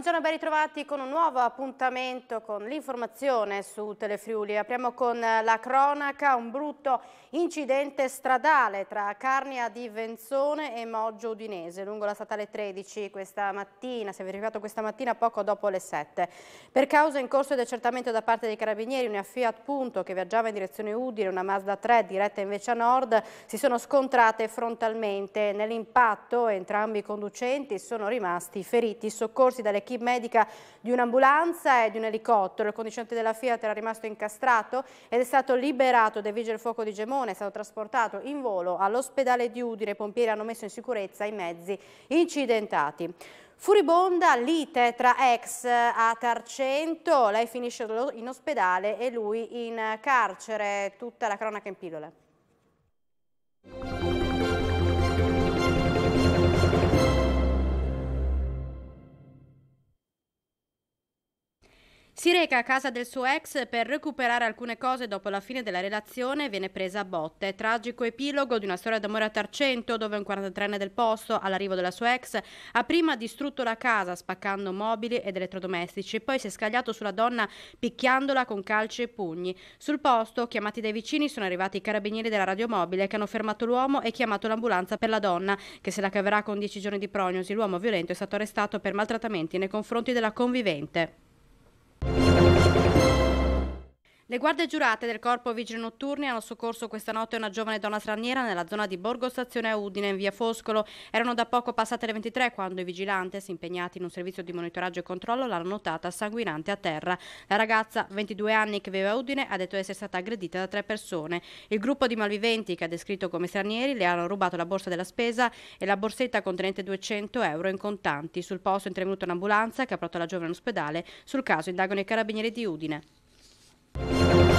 Buongiorno ben ritrovati con un nuovo appuntamento con l'informazione su Telefriuli. Apriamo con eh, la cronaca, un brutto incidente stradale tra Carnia di Venzone e Moggio Udinese lungo la statale 13 questa mattina, si è verificato questa mattina poco dopo le 7. Per causa in corso di accertamento da parte dei carabinieri una Fiat Punto che viaggiava in direzione Udine, una Mazda 3 diretta invece a nord, si sono scontrate frontalmente. Nell'impatto entrambi i conducenti sono rimasti feriti, soccorsi dalle kit medica di un'ambulanza e di un elicottero. Il conducente della Fiat era rimasto incastrato ed è stato liberato dai vigili del fuoco di Gemone, è stato trasportato in volo all'ospedale di Udine. I pompieri hanno messo in sicurezza i mezzi incidentati. Furibonda lite tra ex a Tarcento, lei finisce in ospedale e lui in carcere, tutta la cronaca in pillole. Si reca a casa del suo ex per recuperare alcune cose dopo la fine della relazione viene presa a botte. Tragico epilogo di una storia d'amore a Tarcento dove un 43enne del posto all'arrivo della sua ex ha prima distrutto la casa spaccando mobili ed elettrodomestici poi si è scagliato sulla donna picchiandola con calci e pugni. Sul posto, chiamati dai vicini, sono arrivati i carabinieri della radiomobile che hanno fermato l'uomo e chiamato l'ambulanza per la donna che se la caverà con 10 giorni di prognosi. L'uomo violento è stato arrestato per maltrattamenti nei confronti della convivente. Le guardie giurate del Corpo Vigili Notturni hanno soccorso questa notte una giovane donna straniera nella zona di Borgo Stazione a Udine in via Foscolo. Erano da poco passate le 23 quando i vigilantes, impegnati in un servizio di monitoraggio e controllo, l'hanno notata sanguinante a terra. La ragazza, 22 anni, che viveva a Udine, ha detto di essere stata aggredita da tre persone. Il gruppo di malviventi, che ha descritto come stranieri, le hanno rubato la borsa della spesa e la borsetta contenente 200 euro in contanti. Sul posto è intervenuta un'ambulanza che ha portato la giovane in ospedale. Sul caso indagano i carabinieri di Udine.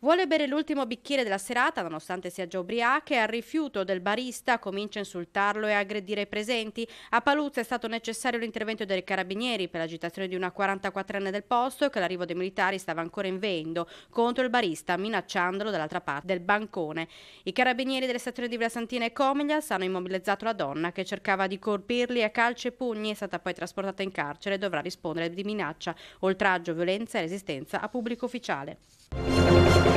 Vuole bere l'ultimo bicchiere della serata, nonostante sia già ubriaca, e al rifiuto del barista comincia a insultarlo e a aggredire i presenti. A Paluzza è stato necessario l'intervento dei carabinieri per l'agitazione di una 44enne del posto che l'arrivo dei militari stava ancora invendo contro il barista, minacciandolo dall'altra parte del bancone. I carabinieri delle stazioni di Blasantina e Comiglias hanno immobilizzato la donna che cercava di colpirli a calci e pugni, è stata poi trasportata in carcere e dovrà rispondere di minaccia, oltraggio, violenza e resistenza a pubblico ufficiale. Thank you.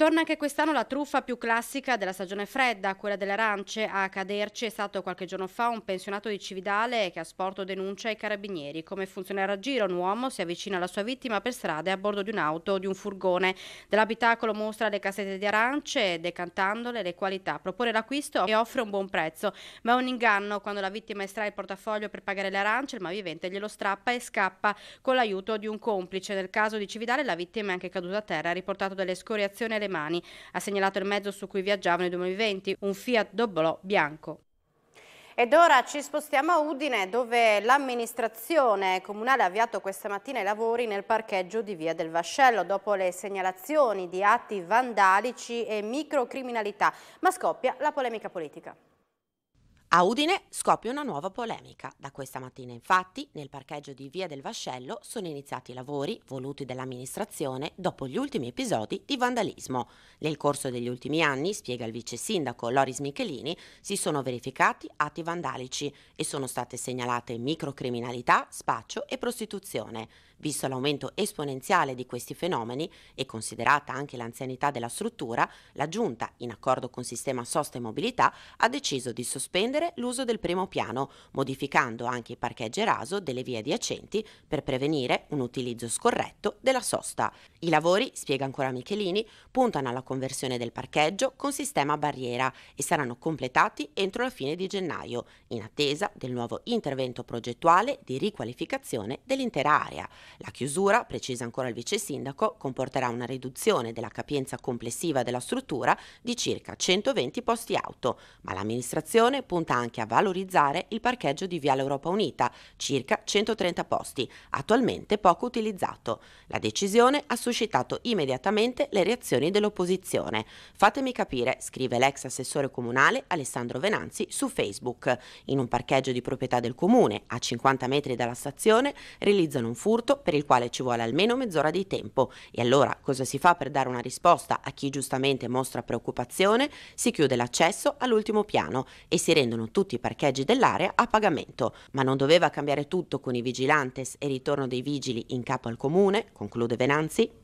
Torna anche quest'anno la truffa più classica della stagione fredda, quella delle arance. A caderci è stato qualche giorno fa un pensionato di Cividale che a sporto denuncia i carabinieri. Come funzionerà a giro? Un uomo si avvicina alla sua vittima per strada a bordo di un'auto o di un furgone. Dell'abitacolo mostra le cassette di arance, decantandole le qualità. Propone l'acquisto e offre un buon prezzo. Ma è un inganno quando la vittima estrae il portafoglio per pagare le arance, il malvivente glielo strappa e scappa con l'aiuto di un complice. Nel caso di Cividale la vittima è anche caduta a terra, ha riportato delle scoriazioni alle mani, ha segnalato il mezzo su cui viaggiavano i 2020, un Fiat Doblò bianco. Ed ora ci spostiamo a Udine dove l'amministrazione comunale ha avviato questa mattina i lavori nel parcheggio di Via del Vascello dopo le segnalazioni di atti vandalici e microcriminalità, ma scoppia la polemica politica. A Udine scoppia una nuova polemica. Da questa mattina infatti nel parcheggio di Via del Vascello sono iniziati i lavori voluti dall'amministrazione dopo gli ultimi episodi di vandalismo. Nel corso degli ultimi anni, spiega il vice sindaco Loris Michelini, si sono verificati atti vandalici e sono state segnalate microcriminalità, spaccio e prostituzione. Visto l'aumento esponenziale di questi fenomeni e considerata anche l'anzianità della struttura, la Giunta, in accordo con Sistema Sosta e Mobilità, ha deciso di sospendere l'uso del primo piano, modificando anche i parcheggi raso delle vie adiacenti per prevenire un utilizzo scorretto della sosta. I lavori, spiega ancora Michelini, puntano alla conversione del parcheggio con sistema barriera e saranno completati entro la fine di gennaio, in attesa del nuovo intervento progettuale di riqualificazione dell'intera area. La chiusura, precisa ancora il vice sindaco, comporterà una riduzione della capienza complessiva della struttura di circa 120 posti auto, ma l'amministrazione punta anche a valorizzare il parcheggio di Viale Europa Unita, circa 130 posti, attualmente poco utilizzato. La decisione ha suscitato immediatamente le reazioni dell'opposizione. Fatemi capire, scrive l'ex assessore comunale Alessandro Venanzi su Facebook. In un parcheggio di proprietà del comune, a 50 metri dalla stazione, realizzano un furto per il quale ci vuole almeno mezz'ora di tempo. E allora cosa si fa per dare una risposta a chi giustamente mostra preoccupazione? Si chiude l'accesso all'ultimo piano e si rendono tutti i parcheggi dell'area a pagamento. Ma non doveva cambiare tutto con i vigilantes e il ritorno dei vigili in capo al comune, conclude Venanzi.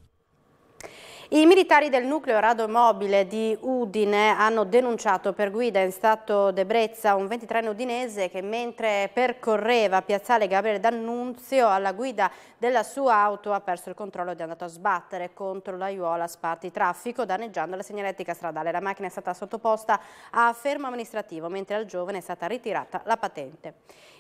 I militari del nucleo radomobile di Udine hanno denunciato per guida in stato d'ebbrezza un 23enne udinese che mentre percorreva piazzale Gabriele D'Annunzio alla guida della sua auto ha perso il controllo ed è andato a sbattere contro l'aiuola sparti traffico danneggiando la segnaletica stradale. La macchina è stata sottoposta a fermo amministrativo mentre al giovane è stata ritirata la patente.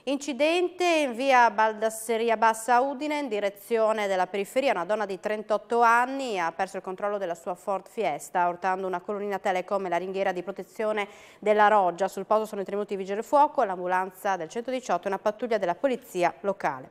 Incidente in via Baldasseria Bassa Udine in direzione della periferia. Una donna di 38 anni ha perso il controllo della sua Ford Fiesta urtando una colonnina telecom e la ringhiera di protezione della Roggia. Sul posto sono intervenuti i vigili del fuoco, l'ambulanza del 118 e una pattuglia della polizia locale.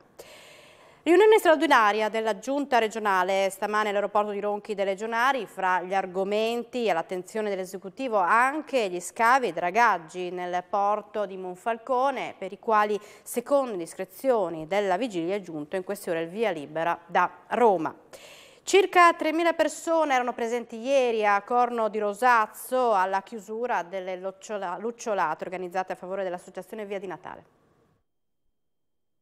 Riunione straordinaria della giunta regionale, stamane all'aeroporto di Ronchi dei Legionari, fra gli argomenti e l'attenzione dell'esecutivo anche gli scavi e dragaggi nel porto di Monfalcone, per i quali secondo discrezioni della vigilia è giunto in queste ore il via libera da Roma. Circa 3.000 persone erano presenti ieri a Corno di Rosazzo alla chiusura delle lucciolate organizzate a favore dell'associazione Via di Natale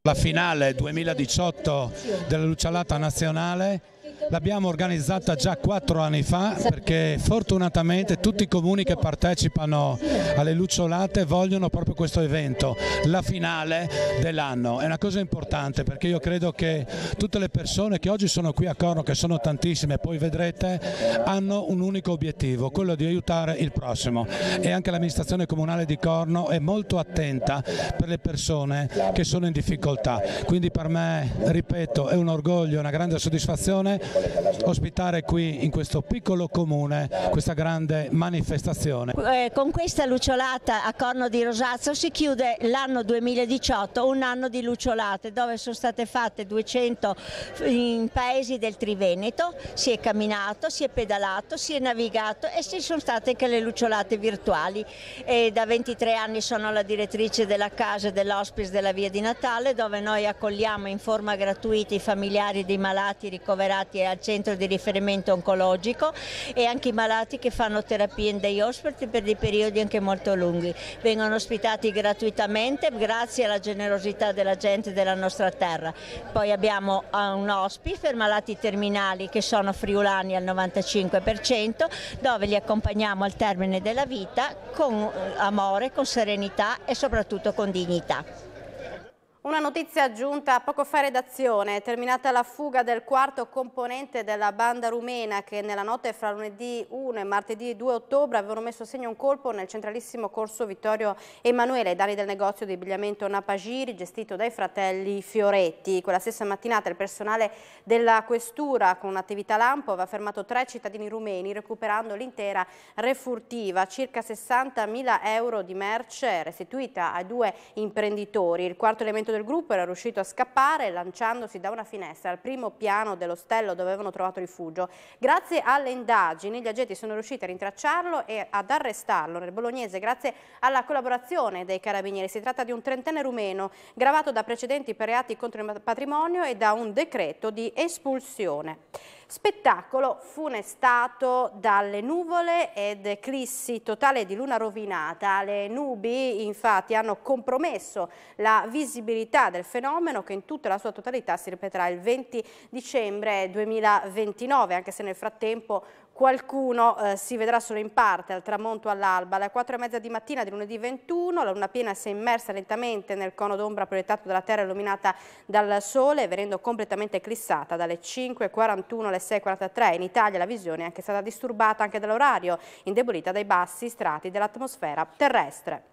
la finale 2018 della Lucialata Nazionale L'abbiamo organizzata già quattro anni fa perché fortunatamente tutti i comuni che partecipano alle lucciolate vogliono proprio questo evento, la finale dell'anno. È una cosa importante perché io credo che tutte le persone che oggi sono qui a Corno, che sono tantissime, poi vedrete, hanno un unico obiettivo, quello di aiutare il prossimo e anche l'amministrazione comunale di Corno è molto attenta per le persone che sono in difficoltà. Quindi per me, ripeto, è un orgoglio, una grande soddisfazione ospitare qui in questo piccolo comune questa grande manifestazione. Eh, con questa lucciolata a Corno di Rosazzo si chiude l'anno 2018, un anno di lucciolate dove sono state fatte 200 in paesi del Triveneto, si è camminato, si è pedalato, si è navigato e ci sono state anche le lucciolate virtuali. E da 23 anni sono la direttrice della casa dell'ospice della Via di Natale dove noi accogliamo in forma gratuita i familiari dei malati ricoverati che è al centro di riferimento oncologico e anche i malati che fanno terapie in day hospital per dei periodi anche molto lunghi. Vengono ospitati gratuitamente grazie alla generosità della gente della nostra terra. Poi abbiamo eh, un ospite per malati terminali che sono friulani al 95% dove li accompagniamo al termine della vita con eh, amore, con serenità e soprattutto con dignità. Una notizia giunta poco fa redazione, terminata la fuga del quarto componente della banda rumena che nella notte fra lunedì 1 e martedì 2 ottobre avevano messo a segno un colpo nel centralissimo corso Vittorio Emanuele ai danni del negozio di abbigliamento Napagiri gestito dai fratelli Fioretti. Quella stessa mattinata il personale della questura con un'attività lampo aveva fermato tre cittadini rumeni recuperando l'intera refurtiva, circa 60.000 euro di merce restituita ai due imprenditori. Il quarto elemento del gruppo era riuscito a scappare lanciandosi da una finestra al primo piano dell'ostello dove avevano trovato rifugio. Grazie alle indagini gli agenti sono riusciti a rintracciarlo e ad arrestarlo nel bolognese grazie alla collaborazione dei carabinieri. Si tratta di un trentenne rumeno gravato da precedenti per reati contro il patrimonio e da un decreto di espulsione. Spettacolo funestato dalle nuvole ed eclissi totale di luna rovinata. Le nubi infatti hanno compromesso la visibilità del fenomeno che in tutta la sua totalità si ripeterà il 20 dicembre 2029, anche se nel frattempo Qualcuno eh, si vedrà solo in parte, al tramonto all'alba. Alle 4 e mezza di mattina di lunedì 21 la luna piena si è immersa lentamente nel cono d'ombra proiettato dalla Terra illuminata dal Sole, venendo completamente eclissata dalle 5.41 alle 6.43. In Italia la visione è stata disturbata anche dall'orario, indebolita dai bassi strati dell'atmosfera terrestre.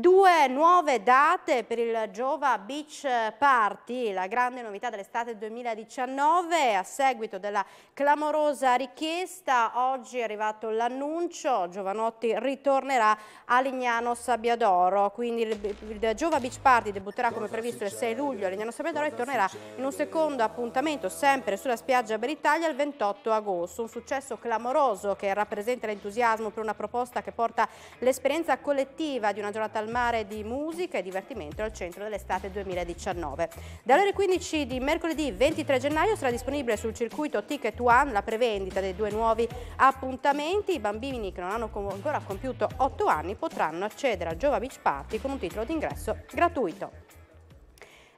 Due nuove date per il Giova Beach Party, la grande novità dell'estate 2019, a seguito della clamorosa richiesta, oggi è arrivato l'annuncio, Giovanotti ritornerà a Lignano Sabbiadoro, quindi il, Giova Beach Party debutterà come previsto il 6 luglio a Lignano Sabbiadoro e tornerà in un secondo appuntamento sempre sulla spiaggia Beritalia il 28 agosto, un successo clamoroso che rappresenta l'entusiasmo per una proposta che porta l'esperienza collettiva di una giornata al mare di musica e divertimento al centro dell'estate 2019. Dalle ore 15 di mercoledì 23 gennaio sarà disponibile sul circuito Ticket One la prevendita dei due nuovi appuntamenti. I bambini che non hanno ancora compiuto 8 anni potranno accedere al Giova Beach Party con un titolo d'ingresso gratuito.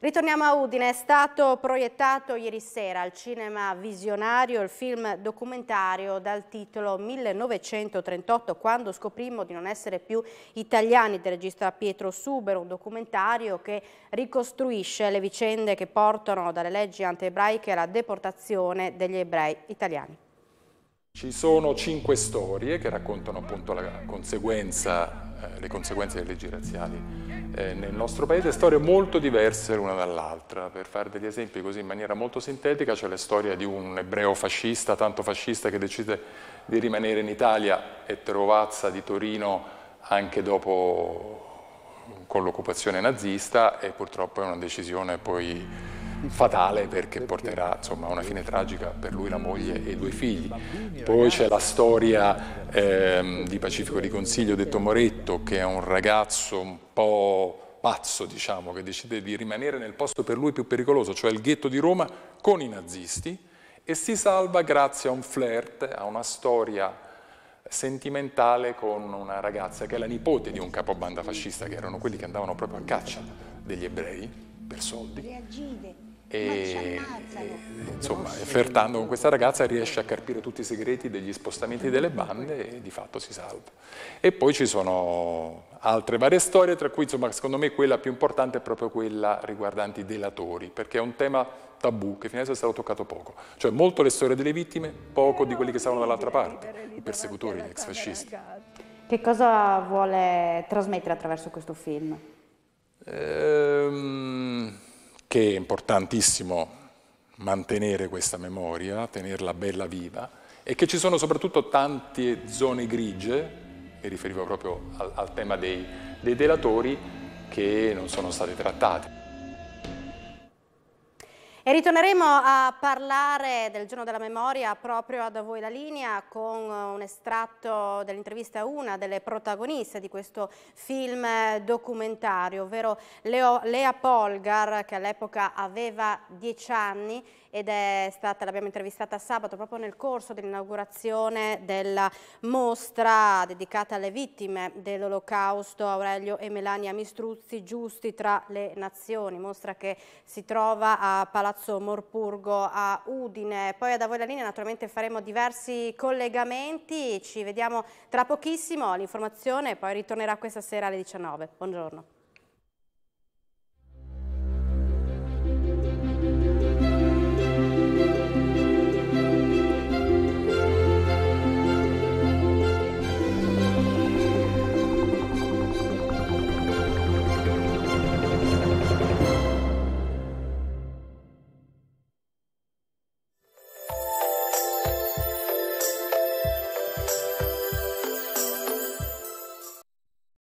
Ritorniamo a Udine, è stato proiettato ieri sera al cinema visionario il film documentario dal titolo 1938 quando scoprimmo di non essere più italiani del regista Pietro Subero, un documentario che ricostruisce le vicende che portano dalle leggi antiebraiche alla deportazione degli ebrei italiani. Ci sono cinque storie che raccontano appunto eh, le conseguenze delle leggi razziali eh, nel nostro paese storie molto diverse l'una dall'altra. Per fare degli esempi così in maniera molto sintetica c'è la storia di un ebreo fascista, tanto fascista che decide di rimanere in Italia e trovazza di Torino anche dopo con l'occupazione nazista e purtroppo è una decisione poi fatale perché porterà insomma, a una fine tragica per lui, la moglie e i due figli. Poi c'è la storia ehm, di Pacifico di Consiglio, detto Moretto, che è un ragazzo un po' pazzo, diciamo, che decide di rimanere nel posto per lui più pericoloso, cioè il ghetto di Roma, con i nazisti, e si salva grazie a un flirt, a una storia sentimentale con una ragazza che è la nipote di un capobanda fascista, che erano quelli che andavano proprio a caccia degli ebrei per soldi e insomma flirtando con questa ragazza riesce a carpire tutti i segreti degli spostamenti delle bande e di fatto si salva e poi ci sono altre varie storie tra cui insomma secondo me quella più importante è proprio quella riguardante i delatori perché è un tema tabù che fino adesso è stato toccato poco cioè molto le storie delle vittime poco di quelli che stavano dall'altra parte i persecutori, gli ex fascisti che cosa vuole trasmettere attraverso questo film? Ehm che è importantissimo mantenere questa memoria, tenerla bella viva, e che ci sono soprattutto tante zone grigie, mi riferivo proprio al, al tema dei, dei delatori, che non sono state trattate. E ritorneremo a parlare del giorno della memoria proprio da voi la linea con eh, un estratto dell'intervista a una delle protagoniste di questo film documentario, ovvero Leo, Lea Polgar che all'epoca aveva 10 anni ed è stata, l'abbiamo intervistata sabato proprio nel corso dell'inaugurazione della mostra dedicata alle vittime dell'olocausto Aurelio e Melania Mistruzzi, giusti tra le nazioni, mostra che si trova a Palazzo Morpurgo a Udine. Poi ad linea naturalmente faremo diversi collegamenti, ci vediamo tra pochissimo, l'informazione poi ritornerà questa sera alle 19. Buongiorno.